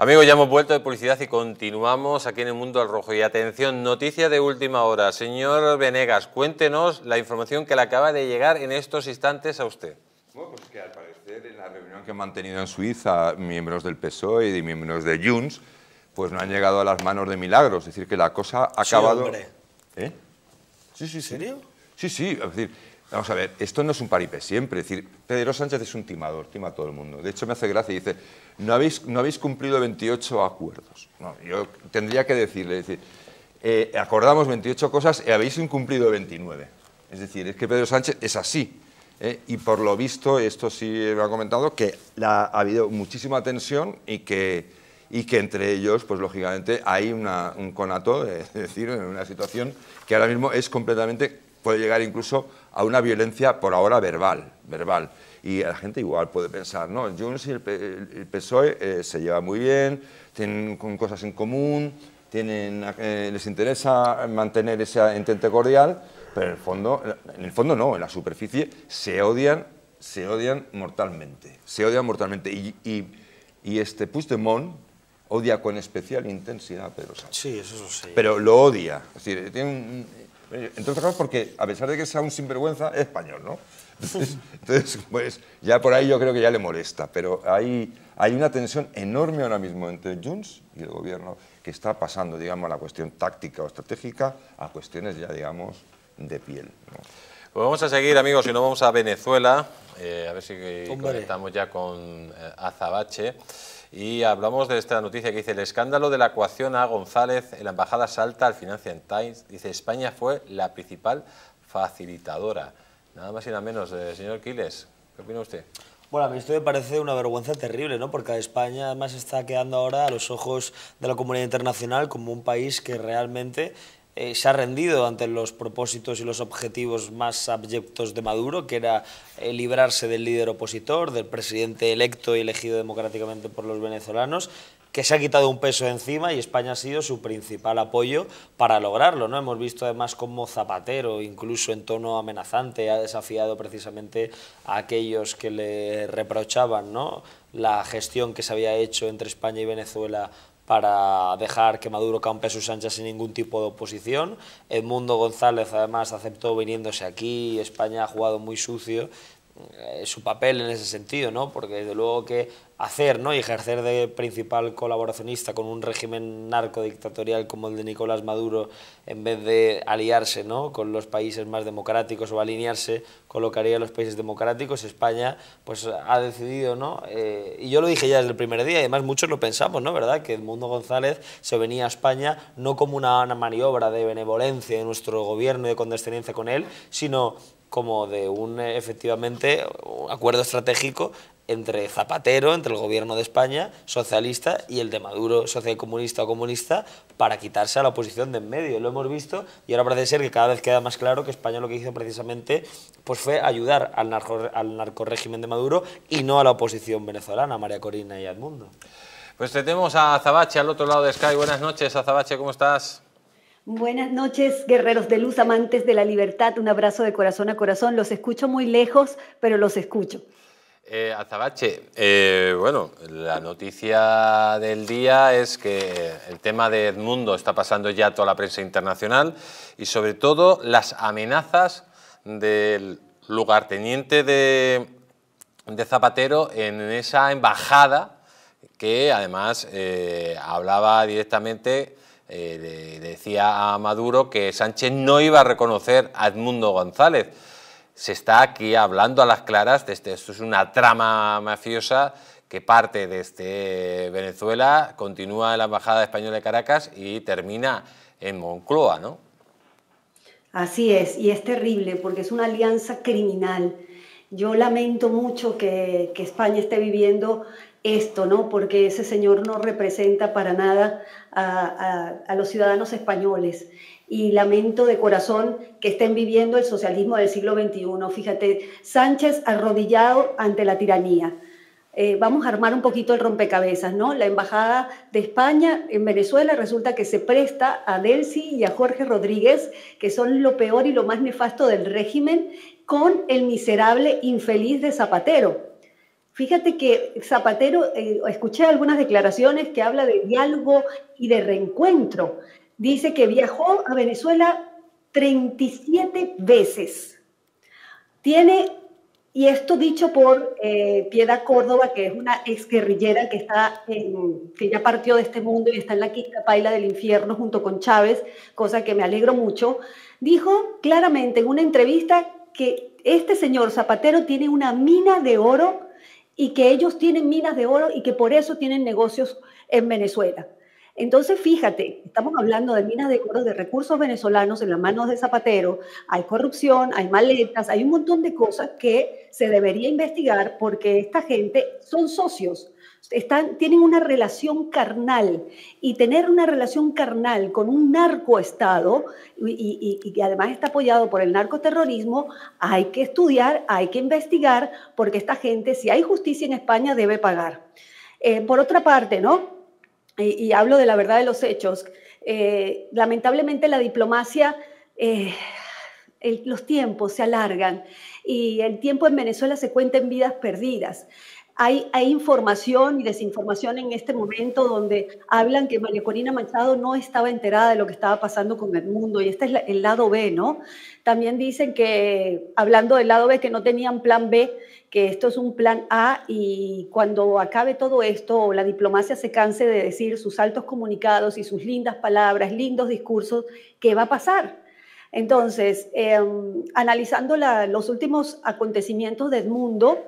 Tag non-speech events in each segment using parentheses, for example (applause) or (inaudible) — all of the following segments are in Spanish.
Amigos, ya hemos vuelto de publicidad y continuamos aquí en el Mundo al Rojo. Y atención, noticia de última hora. Señor Venegas, cuéntenos la información que le acaba de llegar en estos instantes a usted. Bueno, pues que al parecer en la reunión que han mantenido en Suiza miembros del PSOE y miembros de Junts, pues no han llegado a las manos de milagros. Es decir, que la cosa ha acabado... Hombre. ¿Eh? Sí, sí, serio? Sí, sí. Es decir, Vamos a ver, esto no es un paripé siempre. Es decir, Pedro Sánchez es un timador, tima a todo el mundo. De hecho, me hace gracia y dice, no habéis, cumplido 28 acuerdos. yo tendría que decirle, decir, eh, acordamos 28 cosas y eh, habéis incumplido 29. Es decir, es que Pedro Sánchez es así. Eh, y por lo visto, esto sí lo ha comentado, que ha habido muchísima tensión y que, y que entre ellos, pues lógicamente, hay un conato, es decir, en una situación que ahora mismo es completamente, puede llegar incluso a una violencia por ahora verbal, verbal. Y la gente igual puede pensar, no, Junts y el, PSOE eh, se llevan muy bien, tienen cosas en común, tienen, eh, les interesa mantener ese entente cordial, pero en el fondo, en el fondo no, en la superficie se odian, se odian mortalmente, se odian mortalmente. Y, este Puigdemont odia con especial intensidad a Pedro Sánchez. Sí, eso sí. Pero lo odia, es decir, tiene un, eh, entre otras cosas porque, a pesar de que sea un sinvergüenza, es español, ¿no? Entonces, (laughs) pues ya por ahí yo creo que ya le molesta, pero hay, hay una tensión enorme ahora mismo entre Junts y el gobierno que está pasando, digamos, la cuestión táctica o estratégica a cuestiones ya, digamos, de piel. Pues vamos a seguir, amigos, si no vamos a Venezuela, eh, a ver si conectamos ya con eh, Azabache. Y hablamos de esta noticia que dice, el escándalo de la ecuación a González en la Embajada Salta al Financial Times, dice, España fue la principal facilitadora. Nada más y nada menos. Eh, señor Quiles, ¿qué opina usted? Bueno, a mí esto me parece una vergüenza terrible, ¿no? Porque España además está quedando ahora a los ojos de la comunidad internacional como un país que realmente eh, se ha rendido ante los propósitos y los objetivos más abyectos de Maduro, que era eh, librarse del líder opositor, del presidente electo y elegido democráticamente por los venezolanos, que se ha quitado un peso encima y España ha sido su principal apoyo para lograrlo. ¿no? Hemos visto además cómo Zapatero, incluso en tono amenazante, ha desafiado precisamente a aquellos que le reprochaban ¿no? la gestión que se había hecho entre España y Venezuela para dejar que Maduro campe sus anchas sin ningún tipo de oposición. Edmundo González además aceptó viniéndose aquí, España ha jugado muy sucio eh, su papel en ese sentido, ¿no? porque desde luego que hacer ¿no? y ejercer de principal colaboracionista con un régimen narcodictatorial como el de Nicolás Maduro, en vez de aliarse ¿no? con los países más democráticos o alinearse colocaría lo los países democráticos, España pues ha decidido, ¿no? Eh, y yo lo dije ya desde el primer día, y además muchos lo pensamos, ¿no? ¿verdad? que Edmundo González se venía a España no como una, una maniobra de benevolencia de nuestro gobierno y de condescendencia con él, sino como de un, eh, efectivamente, un acuerdo estratégico entre Zapatero, entre el gobierno de España, socialista, y el de Maduro, socialcomunista o comunista, para quitarse a la oposición de en medio. Lo hemos visto y ahora parece ser que cada vez queda más claro que España lo que hizo precisamente pues fue ayudar al, narco, al de Maduro y no a la oposición venezolana, María Corina y Edmundo. Pues tenemos a Zabache al otro lado de Sky. Buenas noches, Zabache, ¿cómo estás? Buenas noches, guerreros de luz, amantes de la libertad. Un abrazo de corazón a corazón. Los escucho muy lejos, pero los escucho. Eh, Azabache, eh, bueno, la noticia del día es que el tema de Edmundo está pasando ya a toda la prensa internacional y sobre todo las amenazas del lugarteniente de, de Zapatero en esa embajada que además eh, hablaba directamente eh, decía a Maduro que Sánchez no iba a reconocer a Edmundo González. Se está aquí hablando a las claras de este, esto es una trama mafiosa que parte desde este Venezuela, continúa en la Embajada Española de Caracas y termina en Moncloa, ¿no? Así es, y es terrible porque es una alianza criminal. Yo lamento mucho que, que España esté viviendo esto, ¿no? Porque ese señor no representa para nada a, los ciudadanos españoles y lamento de corazón que estén viviendo el socialismo del siglo XXI. Fíjate, Sánchez arrodillado ante la tiranía. Eh, vamos a armar un poquito el rompecabezas, ¿no? La Embajada de España en Venezuela resulta que se presta a Delcy y a Jorge Rodríguez, que son lo peor y lo más nefasto del régimen, con el miserable infeliz de Zapatero. Fíjate que Zapatero, eh, escuché algunas declaraciones que habla de diálogo y de reencuentro. Dice que viajó a Venezuela 37 veces. Tiene, y esto dicho por eh, Piedra Córdoba, que es una guerrillera que, está en, que ya partió de este mundo y está en la quinta paila del infierno junto con Chávez, cosa que me alegro mucho, dijo claramente en una entrevista que este señor Zapatero tiene una mina de oro y que ellos tienen minas de oro y que por eso tienen negocios en Venezuela. Entonces, fíjate, estamos hablando de minas de oro, de recursos venezolanos en las manos de Zapatero, hay corrupción, hay maletas, hay un montón de cosas que se debería investigar porque esta gente son socios están, tienen una relación carnal y tener una relación carnal con un narcoestado y, que además está apoyado por el narcoterrorismo, hay que estudiar, hay que investigar, porque esta gente, si hay justicia en España, debe pagar. Eh, por otra parte, ¿no? Y, hablo de la verdad de los hechos, eh, lamentablemente la diplomacia... Eh, los tiempos se alargan y el tiempo en Venezuela se cuenta en vidas perdidas. Hay, información y desinformación en este momento donde hablan que María Corina Machado no estaba enterada de lo que estaba pasando con el mundo y este es el lado B, ¿no? También dicen que, hablando del lado B, que no tenían plan B, que esto es un plan A y cuando acabe todo esto o la diplomacia se canse de decir sus altos comunicados y sus lindas palabras, lindos discursos, ¿qué va a pasar? Entonces, em, analizando los últimos acontecimientos de mundo,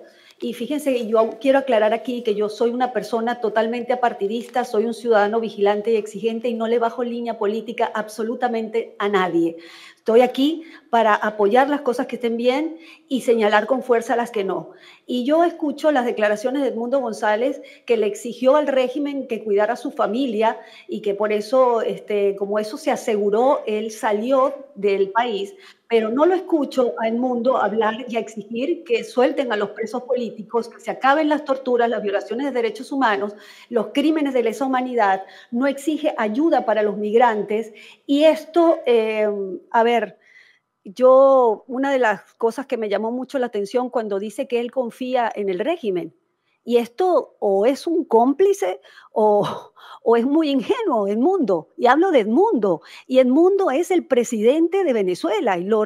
y fíjense, yo quiero aclarar aquí que yo soy una persona totalmente apartidista, soy un ciudadano vigilante y exigente y no le bajo línea política absolutamente a nadie. Estoy aquí para apoyar las cosas que estén bien y señalar con fuerza las que no. Y yo escucho las declaraciones de Edmundo González que le exigió al régimen que cuidara a su familia y que por eso, este, como eso se aseguró, él salió del país pero no lo escucho al mundo hablar y exigir que suelten a los presos políticos, que se acaben las torturas, las violaciones de derechos humanos, los crímenes de lesa humanidad, no exige ayuda para los migrantes. Y esto, em, a ver, yo, una de las cosas que me llamó mucho la atención cuando dice que él confía en el régimen, y esto o es un cómplice (laughs) o, es muy ingenuo Edmundo. Y hablo de Edmundo. Y Edmundo es el presidente de Venezuela. Y lo,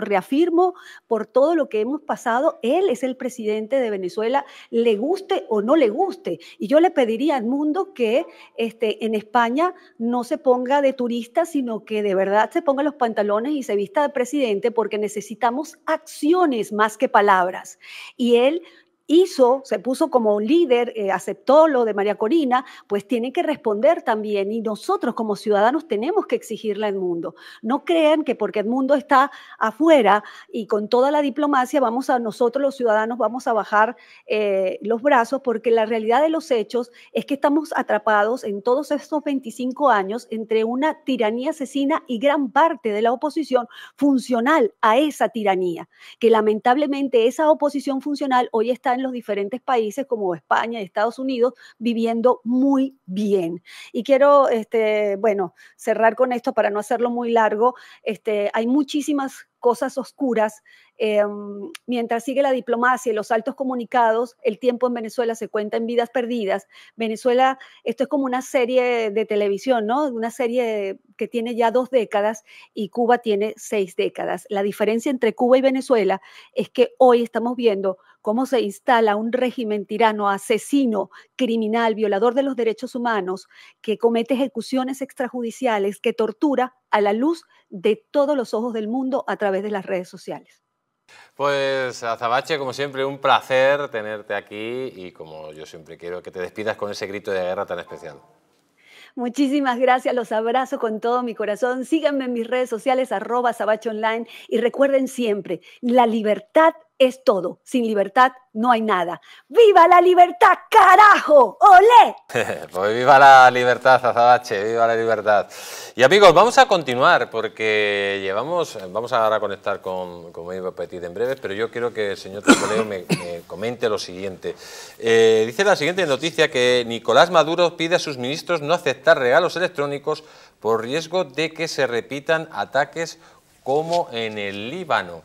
reafirmo por todo lo que hemos pasado. Él es el presidente de Venezuela, le guste o no le guste. Y yo le pediría a Edmundo que este, en España no se ponga de turista, sino que de verdad se ponga los pantalones y se vista de presidente porque necesitamos acciones más que palabras. Y él hizo, se puso como un líder, eh, aceptó lo de María Corina, pues tiene que responder también y nosotros como ciudadanos tenemos que exigirle a Edmundo. No crean que porque Edmundo está afuera y con toda la diplomacia vamos a nosotros los ciudadanos vamos a bajar eh, los brazos porque la realidad de los hechos es que estamos atrapados en todos estos 25 años entre una tiranía asesina y gran parte de la oposición funcional a esa tiranía, que lamentablemente esa oposición funcional hoy está en los diferentes países como España y Estados Unidos viviendo muy bien. Y quiero, este, bueno, cerrar con esto para no hacerlo muy largo. Este, hay muchísimas cosas oscuras. Em, mientras sigue la diplomacia y los altos comunicados, el tiempo en Venezuela se cuenta en vidas perdidas. Venezuela, esto es como una serie de televisión, ¿no? Una serie que tiene ya dos décadas y Cuba tiene seis décadas. La diferencia entre Cuba y Venezuela es que hoy estamos viendo cómo se instala un régimen tirano, asesino, criminal, violador de los derechos humanos, que comete ejecuciones extrajudiciales, que tortura a la luz de todos los ojos del mundo a través de las redes sociales. Pues Azabache, como siempre, un placer tenerte aquí y como yo siempre quiero que te despidas con ese grito de guerra tan especial. Muchísimas gracias, los abrazo con todo mi corazón. Síganme en mis redes sociales, arroba Online y recuerden siempre, la libertad es todo. Sin libertad no hay nada. ¡Viva la libertad, carajo! ole. (laughs) pues viva la libertad, Azabache, viva la libertad. Y amigos, vamos a continuar porque llevamos, vamos ahora a conectar con, iba a pedir en breve, pero yo quiero que el señor Tocoleo me, comente lo siguiente. Eh, dice la siguiente noticia que Nicolás Maduro pide a sus ministros no aceptar regalos electrónicos por riesgo de que se repitan ataques como en el Líbano.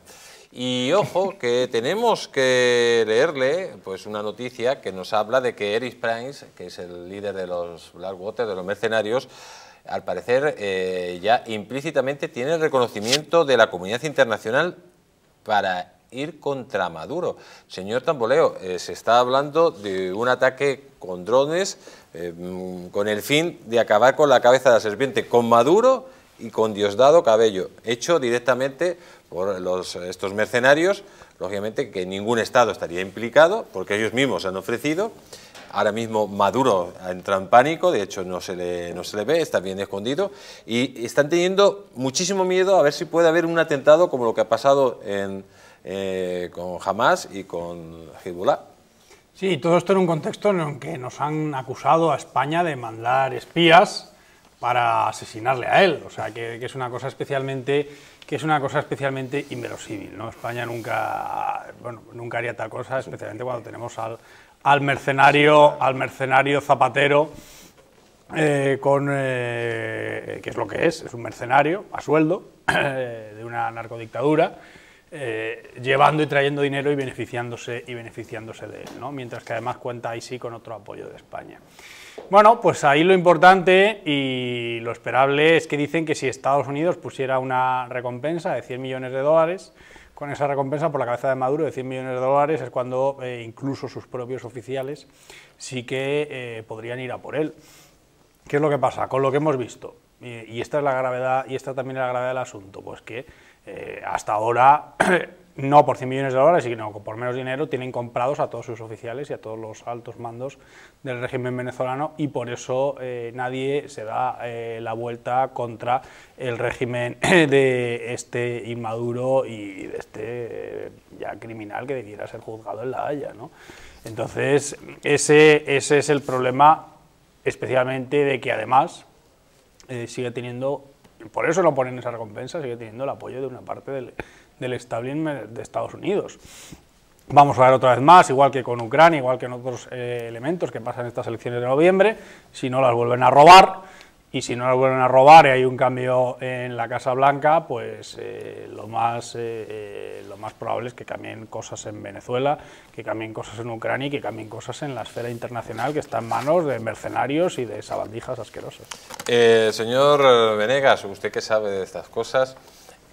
Y ojo, que tenemos que leerle pues, una noticia que nos habla de que Eric Price, que es el líder de los Blackwater, de los mercenarios, al parecer eh, ya implícitamente tiene el reconocimiento de la comunidad internacional para ir contra Maduro. Señor Tamboleo, eh, se está hablando de un ataque con drones eh, con el fin de acabar con la cabeza de la serpiente, con Maduro y con Diosdado Cabello, hecho directamente por los, estos mercenarios, lógicamente que ningún Estado estaría implicado, porque ellos mismos han ofrecido. Ahora mismo Maduro entra en pánico, de hecho no se le, no se le ve, está bien escondido, y están teniendo muchísimo miedo a ver si puede haber un atentado como lo que ha pasado eh, con Hamas y con Hezbollah. Sí, todo esto en un contexto en el que nos han acusado a España de mandar espías para asesinarle a él, o sea que, que es una cosa especialmente que es una cosa especialmente inverosímil. ¿no? España nunca, bueno, nunca haría tal cosa, especialmente cuando tenemos al, al mercenario, al mercenario zapatero, eh, con, eh, que es lo que es, es un mercenario a sueldo eh, de una narcodictadura. llevando y trayendo dinero y beneficiándose y beneficiándose de él, ¿no? mientras que además cuenta ahí sí con otro apoyo de España. Bueno, pues ahí lo importante y lo esperable es que dicen que si Estados Unidos pusiera una recompensa de 100 millones de dólares, con esa recompensa por la cabeza de Maduro de 100 millones de dólares es cuando eh, incluso sus propios oficiales sí que eh, podrían ir a por él. ¿Qué es lo que pasa? Con lo que hemos visto, y, esta es la gravedad, y esta también es la gravedad del asunto, pues que eh, hasta ahora (clears throat) no por 100 millones de dólares, sino por menos dinero, tienen comprados a todos sus oficiales y a todos los altos mandos del régimen venezolano y por eso eh, nadie se da eh, la vuelta contra el régimen (clears throat) de este inmaduro y de este eh, ya criminal que debiera ser juzgado en La Haya. ¿no? Entonces, ese, ese es el problema especialmente de que además sigue teniendo, por eso no ponen esa recompensa, sigue teniendo el apoyo de una parte del del establishment de Estados Unidos. Vamos a ver otra vez más, igual que con Ucrania, igual que en otros eh, elementos que pasan en estas elecciones de noviembre, si no las vuelven a robar, y si no las vuelven a robar y hay un cambio en la Casa Blanca, pues eh, lo, más, eh, lo más probable es que cambien cosas en Venezuela, que cambien cosas en Ucrania y que cambien cosas en la esfera internacional que está en manos de mercenarios y de sabandijas asquerosas. señor Venegas, usted que sabe de estas cosas,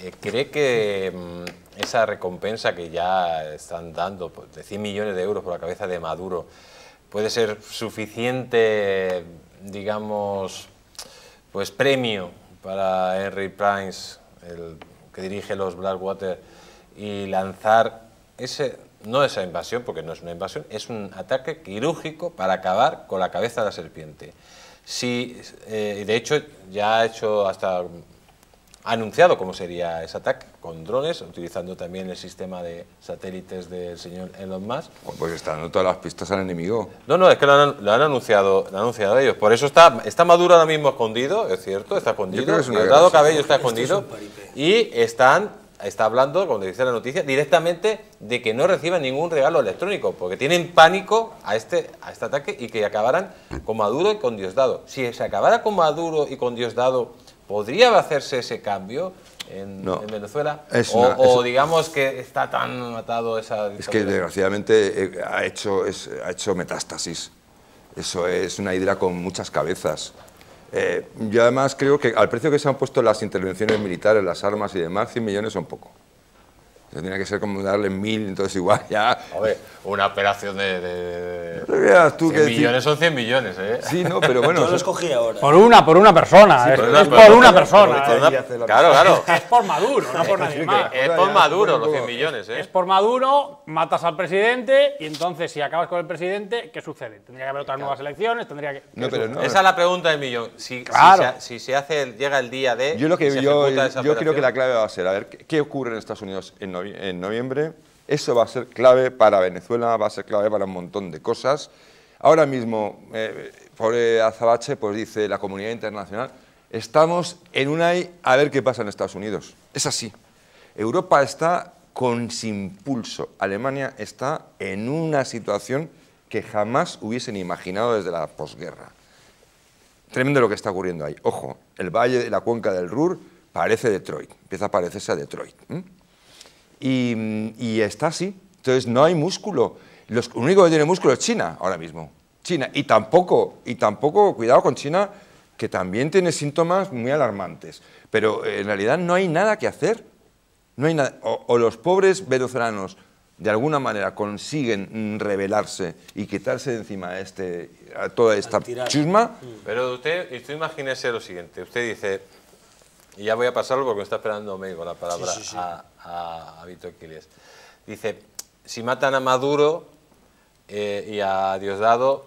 eh, ¿Cree que mm, esa recompensa que ya están dando pues, de 100 millones de euros por la cabeza de Maduro puede ser suficiente, digamos, pues premio para Henry Prince, el que dirige los Blackwater, y lanzar ese, no esa invasión, porque no es una invasión, es un ataque quirúrgico para acabar con la cabeza de la serpiente. Si, eh, de hecho, ya ha hecho hasta anunciado cómo sería ese ataque con drones, utilizando también el sistema de satélites del señor Elon Musk. Pues, pues están dando todas las pistas al enemigo. No, no, es que lo han, anunciado, ellos. Por eso está, está Maduro ahora mismo escondido, es cierto, está escondido. Cabello está escondido. y están, está hablando, cuando dice la noticia, directamente de que no reciban ningún regalo electrónico, porque tienen pánico a este, a este ataque y que acabaran con Maduro y con Diosdado. Si se acabara con Maduro y con Diosdado ¿Podría hacerse ese cambio en, Venezuela? o, digamos que está tan matado esa Es que desgraciadamente eh, ha hecho, ha hecho metástasis. Eso es una hidra con muchas cabezas. Eh, yo además creo que al precio que se han puesto las intervenciones militares, las armas y demás, 100 millones son poco. Tendría que ser como darle mil, entonces igual ya... A ver, una operación de... de, ¿Tú 100 millones son 100 millones, ¿eh? Sí, no, pero bueno... (laughs) Yo lo escogí ahora. Por una, por una persona. es, pero por, una persona. Eh. claro, claro. Es por Maduro, no por (laughs) nadie más. Es por Maduro los 100 pues, millones, ¿eh? Es por Maduro, matas al presidente y entonces si acabas con el presidente, ¿qué sucede? Tendría que haber otras nuevas elecciones, tendría que... No, pero no, esa es la pregunta de millón. Si, claro. si, se, hace, llega el día de... Yo, lo que, yo, yo creo que la clave va a ser, a ver, ¿qué ocurre en Estados Unidos en en noviembre. Eso va a ser clave para Venezuela, va a ser clave para un montón de cosas. Ahora mismo, eh, pobre Azabache, pues dice la comunidad internacional, estamos en una ahí a ver qué pasa en Estados Unidos. Es así. Europa está con sin impulso. Alemania está en una situación que jamás hubiesen imaginado desde la posguerra. Tremendo lo que está ocurriendo ahí. Ojo, el valle de la cuenca del Ruhr parece Detroit, empieza a parecerse a Detroit y, está así. Entonces no hay músculo. Los, lo único que tiene músculo es China ahora mismo. China. Y tampoco, y tampoco, cuidado con China, que también tiene síntomas muy alarmantes. Pero eh, en realidad no hay nada que hacer. No hay nada. O, los pobres venezolanos de alguna manera consiguen mm, rebelarse y quitarse de encima a este, a toda esta chusma. Mm. Pero usted, usted imagínese lo siguiente, usted dice, y ya voy a pasarlo porque me está esperando Omega la palabra, A, a, Víctor Quiles. Dice, si matan a Maduro eh, y a Diosdado,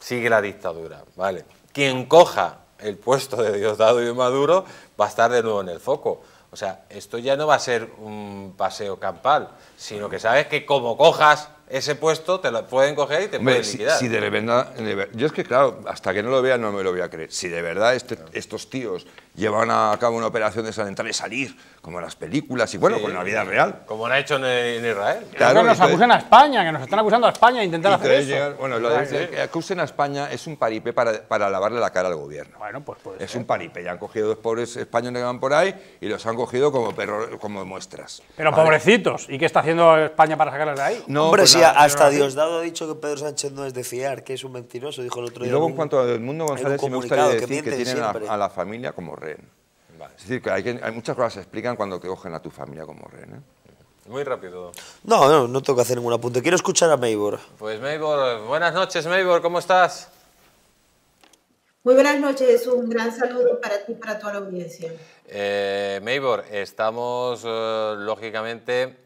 sigue la dictadura. Vale. Quien coja el puesto de Diosdado y de Maduro va a estar de nuevo en el foco. O sea, esto ya no va a ser un paseo campal, sino que sabes que como cojas ese puesto, te lo pueden coger y te pueden liquidar. Si, de verdad, yo es que claro, hasta que no lo vea no me lo voy a creer. Si de verdad este, estos tíos llevan a cabo una operación de entrar y salir, como en las películas y bueno, con la vida real. Como lo ha hecho en, Israel. Claro, que nos acusan a España, que nos están acusando a España de intentar hacer eso. bueno, lo de, ah, que acusen a España es un paripe para, lavarle la cara al gobierno. Bueno, pues puede Es un paripe. ya han cogido dos pobres españoles que van por ahí y los han cogido como perro, como muestras. Pero pobrecitos, ¿y qué está haciendo España para sacarlos de ahí? Hombre, pues si hasta Diosdado ha dicho que Pedro Sánchez no es de fiar, que es un mentiroso, dijo el otro día. Y luego en cuanto al mundo González, me gustaría decir que, tiene a, a la familia como rey. Es decir, que hay, muchas cosas que se explican cuando te cogen a tu familia como rehén. ¿eh? Muy rápido. No, no, tengo que hacer ningún apunte. Quiero escuchar a Maybor. Pues Maybor, buenas noches Maybor, ¿cómo estás? Muy buenas noches, Un gran saludo para ti y para toda la audiencia. Eh, Maybor, estamos, eh, lógicamente,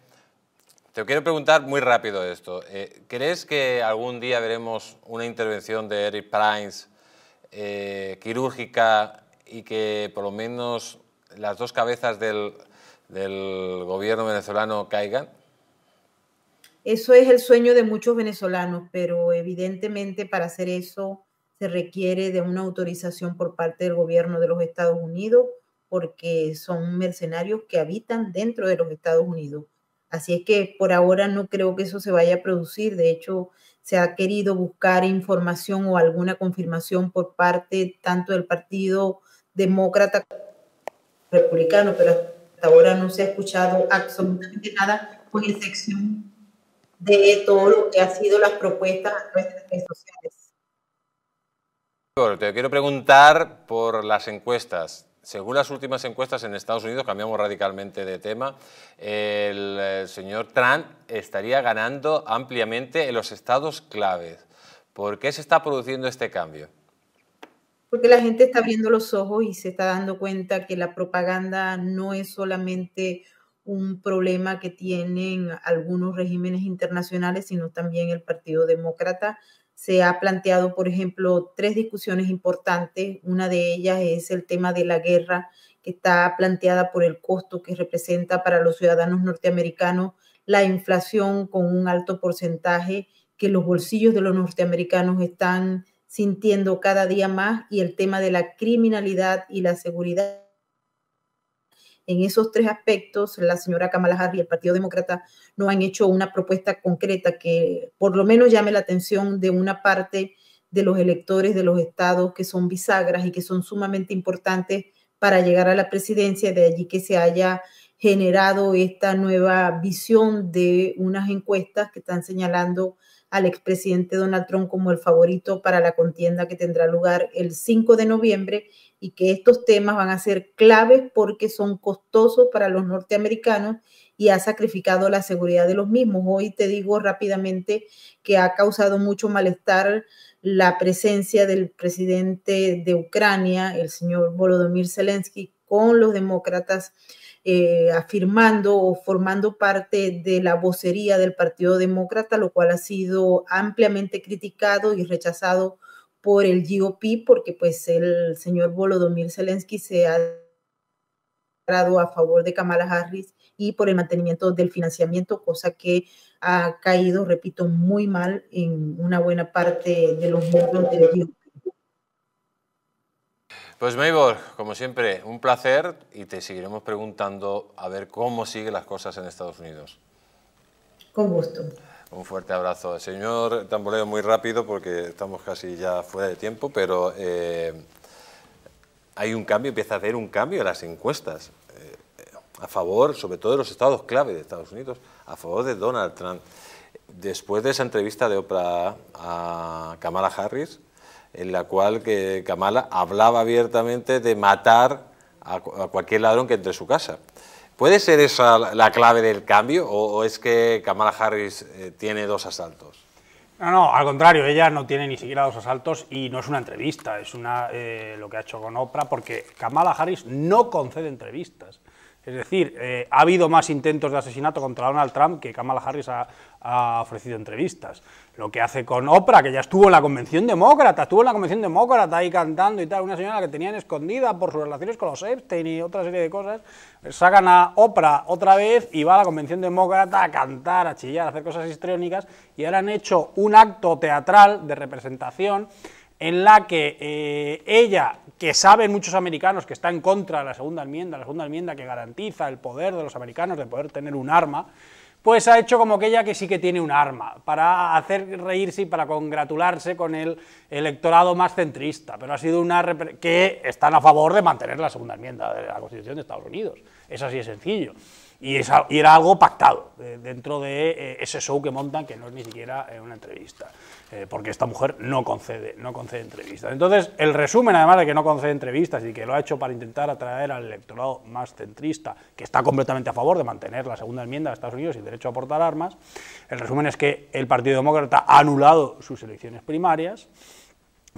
te quiero preguntar muy rápido esto. Eh, ¿Crees que algún día veremos una intervención de Eric Primes quirúrgica y que por lo menos las dos cabezas del, gobierno venezolano caigan? Eso es el sueño de muchos venezolanos, pero evidentemente para hacer eso se requiere de una autorización por parte del gobierno de los Estados Unidos, porque son mercenarios que habitan dentro de los Estados Unidos. Así es que por ahora no creo que eso se vaya a producir. De hecho, se ha querido buscar información o alguna confirmación por parte tanto del partido demócrata republicano, pero hasta ahora no se ha escuchado absolutamente nada, con excepción de todo lo que han sido las propuestas a redes sociales. Te quiero preguntar por las encuestas. Según las últimas encuestas en Estados Unidos, cambiamos radicalmente de tema, el eh, señor Trump estaría ganando ampliamente en los estados claves. ¿Por qué se está produciendo este cambio? porque la gente está viendo los ojos y se está dando cuenta que la propaganda no es solamente un problema que tienen algunos regímenes internacionales, sino también el Partido Demócrata. Se ha planteado, por ejemplo, tres discusiones importantes. Una de ellas es el tema de la guerra que está planteada por el costo que representa para los ciudadanos norteamericanos la inflación con un alto porcentaje que los bolsillos de los norteamericanos están sintiendo cada día más y el tema de la criminalidad y la seguridad. En esos tres aspectos, la señora Kamala Harris y el Partido Demócrata no han hecho una propuesta concreta que por lo menos llame la atención de una parte de los electores de los estados que son bisagras y que son sumamente importantes para llegar a la presidencia, de allí que se haya generado esta nueva visión de unas encuestas que están señalando al expresidente Donald Trump como el favorito para la contienda que tendrá lugar el 5 de noviembre y que estos temas van a ser claves porque son costosos para los norteamericanos y ha sacrificado la seguridad de los mismos. Hoy te digo rápidamente que ha causado mucho malestar la presencia del presidente de Ucrania, el señor Volodymyr Zelensky, con los demócratas eh, afirmando o formando parte de la vocería del Partido Demócrata, lo cual ha sido ampliamente criticado y rechazado por el GOP, porque pues el señor Volodymyr Zelensky se ha a favor de Kamala Harris y por el mantenimiento del financiamiento, cosa que ha caído, repito, muy mal en una buena parte de los mundos del GOP. Pues Maybor, como siempre, un placer y te seguiremos preguntando a ver cómo siguen las cosas en Estados Unidos. Con gusto. Un fuerte abrazo. Señor Tamboleo, muy rápido porque estamos casi ya fuera de tiempo, pero eh, hay un cambio, empieza a hacer un cambio en las encuestas eh, a favor, sobre todo de los estados clave de Estados Unidos, a favor de Donald Trump. Después de esa entrevista de Oprah a Kamala Harris, en la cual Kamala hablaba abiertamente de matar a, cualquier ladrón que entre en su casa. ¿Puede ser esa la clave del cambio o, es que Kamala Harris eh, tiene dos asaltos? No, no, al contrario, ella no tiene ni siquiera dos asaltos y no es una entrevista, es una, eh, lo que ha hecho con Oprah, porque Kamala Harris no concede entrevistas. Es decir, eh, ha habido más intentos de asesinato contra Donald Trump que Kamala Harris ha, ha, ofrecido entrevistas. Lo que hace con Oprah, que ya estuvo en la Convención Demócrata, estuvo en la Convención Demócrata ahí cantando y tal, una señora que tenían escondida por sus relaciones con los Epstein y otra serie de cosas, sacan a Oprah otra vez y va a la Convención Demócrata a cantar, a chillar, a hacer cosas histriónicas y ahora han hecho un acto teatral de representación en la que eh, ella, que saben muchos americanos que está en contra de la segunda enmienda, la segunda enmienda que garantiza el poder de los americanos de poder tener un arma, pues ha hecho como que ella que sí que tiene un arma, para hacer reírse y para congratularse con el electorado más centrista, pero ha sido una... que están a favor de mantener la segunda enmienda de la Constitución de Estados Unidos, es así de sencillo, y, era algo pactado eh, dentro de eh, ese show que montan, que no es ni siquiera una entrevista. Eh, porque esta mujer no concede, no concede entrevistas. Entonces, el resumen, además de que no concede entrevistas y que lo ha hecho para intentar atraer al electorado más centrista, que está completamente a favor de mantener la segunda enmienda de Estados Unidos y el derecho a portar armas, el resumen es que el Partido Demócrata ha anulado sus elecciones primarias,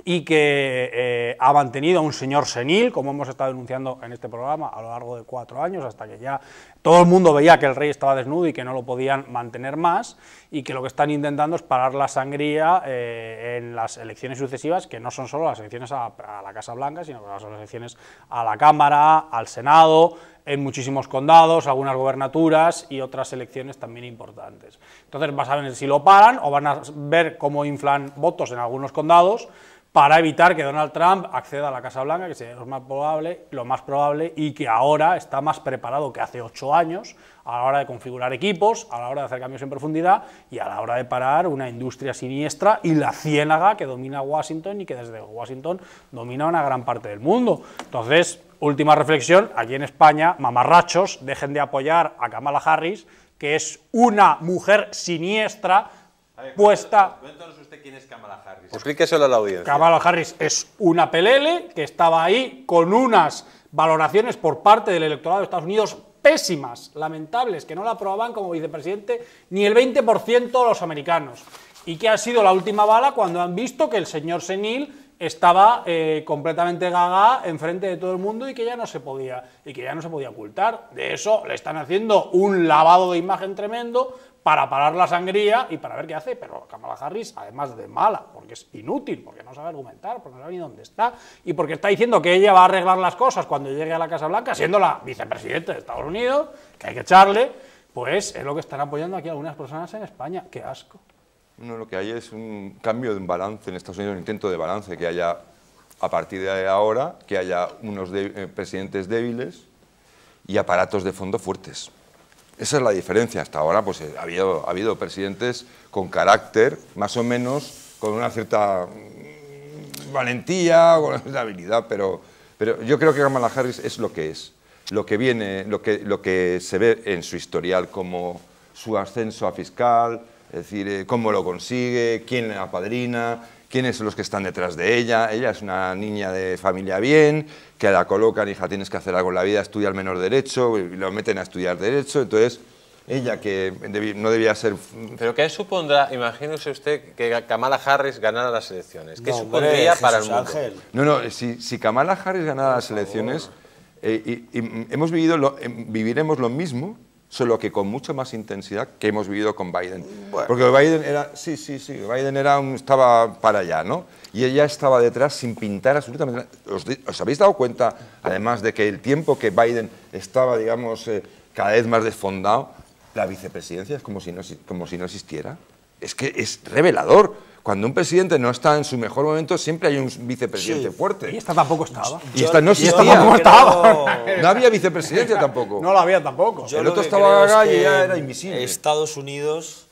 y que eh, ha mantenido a un señor senil, como hemos estado denunciando en este programa a lo largo de cuatro años, hasta que ya todo el mundo veía que el rey estaba desnudo y que no lo podían mantener más, y que lo que están intentando es parar la sangría eh, en las elecciones sucesivas, que no son solo las elecciones a, la Casa Blanca, sino que son las elecciones a la Cámara, al Senado, en muchísimos condados, algunas gobernaturas y otras elecciones también importantes. Entonces vas a ver si lo paran o van a ver cómo inflan votos en algunos condados, para evitar que Donald Trump acceda a la Casa Blanca, que sería lo más probable, lo más probable y que ahora está más preparado que hace ocho años a la hora de configurar equipos, a la hora de hacer cambios en profundidad y a la hora de parar una industria siniestra y la ciénaga que domina Washington y que desde Washington domina una gran parte del mundo. Entonces, última reflexión, aquí en España, mamarrachos, dejen de apoyar a Kamala Harris, que es una mujer siniestra pues puesta. Cuéntanos usted quién es Kamala Harris. Pues explíqueselo a la audiencia. Kamala Harris es una pelele que estaba ahí con unas valoraciones por parte del electorado de Estados Unidos pésimas, lamentables, que no la aprobaban como vicepresidente ni el 20% de los americanos. Y que ha sido la última bala cuando han visto que el señor Senil estaba eh, completamente gaga enfrente de todo el mundo y que ya no se podía y que ya no se podía ocultar. De eso le están haciendo un lavado de imagen tremendo para parar la sangría y para ver qué hace, pero Kamala Harris, además de mala, porque es inútil, porque no sabe argumentar, porque no sabe ni dónde está, y porque está diciendo que ella va a arreglar las cosas cuando llegue a la Casa Blanca, siendo la vicepresidenta de Estados Unidos, que hay que echarle, pues es lo que están apoyando aquí algunas personas en España. ¡Qué asco! No, lo que hay es un cambio de balance en Estados Unidos, un intento de balance, que haya, a partir de ahora, que haya unos eh, presidentes débiles y aparatos de fondo fuertes. Esa es la diferencia. Hasta ahora pues, eh, ha, habido, presidentes con carácter, más o menos, con una cierta mm, valentía, con una habilidad, pero, pero yo creo que Kamala Harris es lo que es. Lo que viene, lo que, lo que se ve en su historial como su ascenso a fiscal, es decir, eh, cómo lo consigue, quién la apadrina, quiénes son los que están detrás de ella. Ella es una niña de familia bien, que la colocan, hija, tienes que hacer algo en la vida, estudia el menor derecho, lo meten a estudiar derecho, entonces ella que no debía ser... Pero ¿qué supondrá, imagínese usted, que Kamala Harris ganara las elecciones? ¿Qué supondría para el mundo? No, no, si, Kamala Harris ganara las elecciones, eh, y, hemos vivido lo, em, viviremos lo mismo solo que con mucha más intensidad que hemos vivido con Biden. Porque Biden era, sí, sí, sí, Biden era estaba para allá, ¿no? Y ella estaba detrás sin pintar absolutamente nada. ¿Os, habéis dado cuenta, además de que el tiempo que Biden estaba, digamos, eh, cada vez más desfondado, la vicepresidencia es como si no, como si no existiera? Es que es revelador. Cuando un presidente no está en su mejor momento, siempre hay un vicepresidente fuerte. Y esta tampoco estaba. Y esta no tampoco estaba. No había vicepresidencia tampoco. No la había tampoco. El otro estaba calle y ya era invisible. Estados Unidos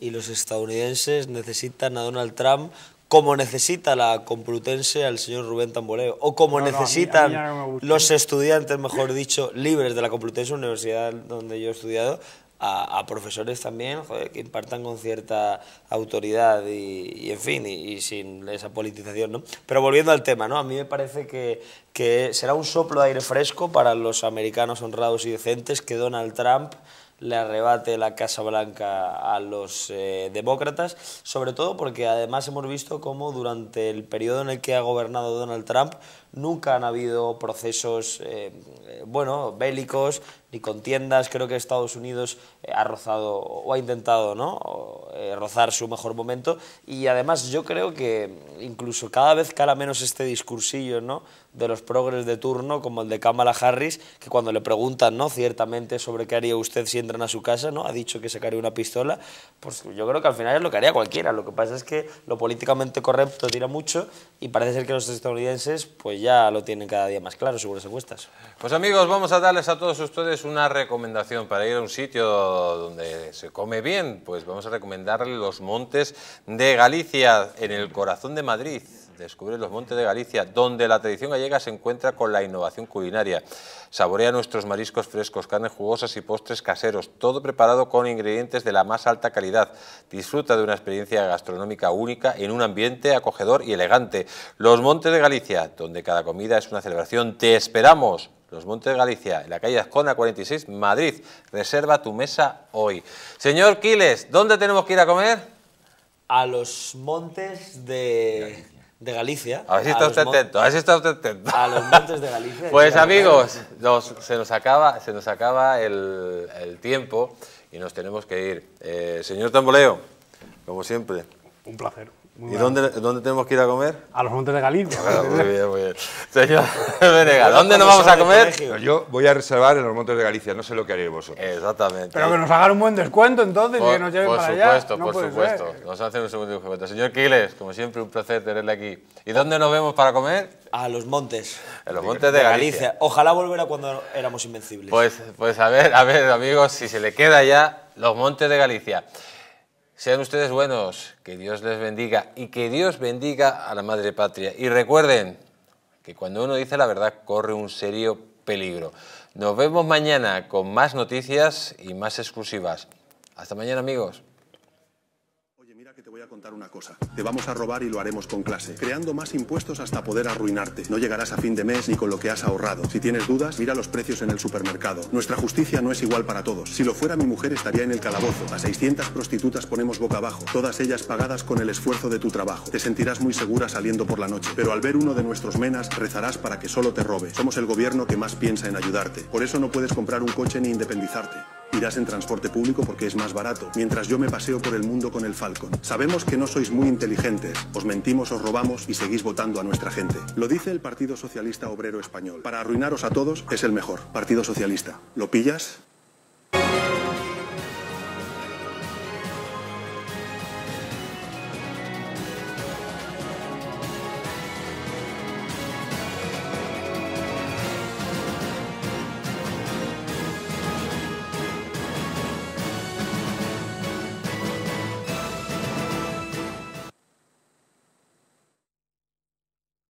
y los estadounidenses necesitan a Donald Trump como necesita la Complutense al señor Rubén Tamboleo, o como necesitan los estudiantes, mejor dicho, libres de la Complutense, universidad donde yo he estudiado, a, profesores también, que impartan con cierta autoridad y, en fin, y, sin esa politización, ¿no? Pero volviendo al tema, ¿no? A mí me parece que, será un soplo de aire fresco para los americanos honrados y decentes que Donald Trump le arrebate la Casa Blanca a los eh, demócratas, sobre todo porque además hemos visto cómo durante el periodo en el que ha gobernado Donald Trump nunca han habido procesos, eh, eh, bueno, bélicos ni contiendas. Creo que Estados Unidos eh, ha rozado o ha intentado, ¿no? rozar su mejor momento. Y además yo creo que incluso cada vez cala menos este discursillo, ¿no? De los progres de turno, como el de Kamala Harris, que cuando le preguntan, ¿no? Ciertamente sobre qué haría usted si entran a su casa, ¿no? Ha dicho que sacaría una pistola. Pues yo creo que al final es lo que haría cualquiera. Lo que pasa es que lo políticamente correcto tira mucho y parece ser que los estadounidenses, pues ya lo tienen cada día más claro, seguros encuestas. Pues amigos, vamos a darles a todos ustedes una recomendación para ir a un sitio donde se come bien. Pues vamos a recomendarles los montes de Galicia, en el corazón de Madrid descubre los montes de Galicia, donde la tradición gallega se encuentra con la innovación culinaria. Saborea nuestros mariscos frescos, carnes jugosas y postres caseros, todo preparado con ingredientes de la más alta calidad. Disfruta de una experiencia gastronómica única en un ambiente acogedor y elegante. Los Montes de Galicia, donde cada comida es una celebración. ¡Te esperamos! Los Montes de Galicia, en la calle Azcona 46, Madrid. Reserva tu mesa hoy. Señor Quiles, ¿dónde tenemos que ir a comer? A los montes de de Galicia. A ver si está usted atento, a usted atento. A los montes de Galicia. (laughs) pues amigos, se, nos acaba, se nos acaba el, el tiempo y nos tenemos que ir. Eh, señor Tamboleo, como siempre, un placer. ¿Y dónde, tenemos que ir a comer? A los Montes de Galicia. Ah, muy bien, muy bien. Señor (laughs) Venega, ¿dónde nos vamos a comer? Yo voy a reservar en los Montes de Galicia, no sé lo que haréis vosotros. Exactamente. Pero que nos hagan un buen descuento entonces por, y que nos lleven para supuesto, allá. por supuesto, por supuesto. Nos hacen un segundo descuento. Señor Quiles, como siempre, un placer tenerle aquí. ¿Y dónde nos vemos para comer? A los Montes. ...a los Montes de, Galicia. Ojalá volviera cuando éramos invencibles. Pues, pues a ver, a ver, amigos, si se le queda ya los Montes de Galicia. Sean ustedes buenos, que Dios les bendiga y que Dios bendiga a la Madre Patria. Y recuerden que cuando uno dice la verdad corre un serio peligro. Nos vemos mañana con más noticias y más exclusivas. Hasta mañana amigos voy a contar una cosa. Te vamos a robar y lo haremos con clase, creando más impuestos hasta poder arruinarte. No llegarás a fin de mes ni con lo que has ahorrado. Si tienes dudas, mira los precios en el supermercado. Nuestra justicia no es igual para todos. Si lo fuera, mi mujer estaría en el calabozo. A 600 prostitutas ponemos boca abajo, todas ellas pagadas con el esfuerzo de tu trabajo. Te sentirás muy segura saliendo por la noche, pero al ver uno de nuestros menas, rezarás para que solo te robe. Somos el gobierno que más piensa en ayudarte. Por eso no puedes comprar un coche ni independizarte irás en transporte público porque es más barato, mientras yo me paseo por el mundo con el Falcon. Sabemos que no sois muy inteligentes, os mentimos, os robamos y seguís votando a nuestra gente. Lo dice el Partido Socialista Obrero Español. Para arruinaros a todos es el mejor. Partido Socialista. ¿Lo pillas?